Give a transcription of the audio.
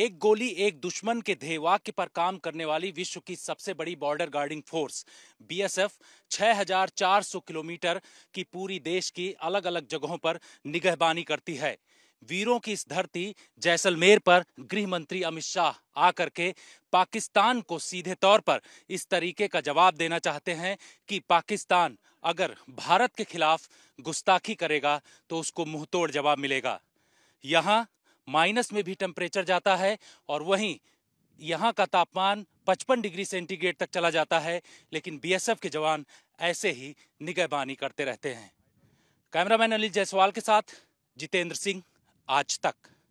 एक गोली एक दुश्मन के ध्येयवाक्य पर काम करने वाली विश्व की सबसे बड़ी border guarding force BSF 6,400 kilometre की पूरी देश की अलग अलग जगहों पर निगहबानी करती है वीरों की इस धरती जैसलमेर पर गृह मंत्री अमित शाह आकर के पाकिस्तान को सीधे तौर पर इस तरीके का जवाब देना चाहते हैं कि पाकिस्तान अगर भारत के खिलाफ गुस्ताखी करेगा तो उसको मुंहतोड़ जवाब मिलेगा यहाँ माइनस में भी टेम्परेचर जाता है और वहीं यहाँ का तापमान 55 डिग्री सेंटीग्रेड तक चला जाता है लेकिन बीएसएफ के जवान ऐसे ही निगहबानी करते रहते हैं कैमरामैन अनिल जायसवाल के साथ जितेंद्र सिंह आज तक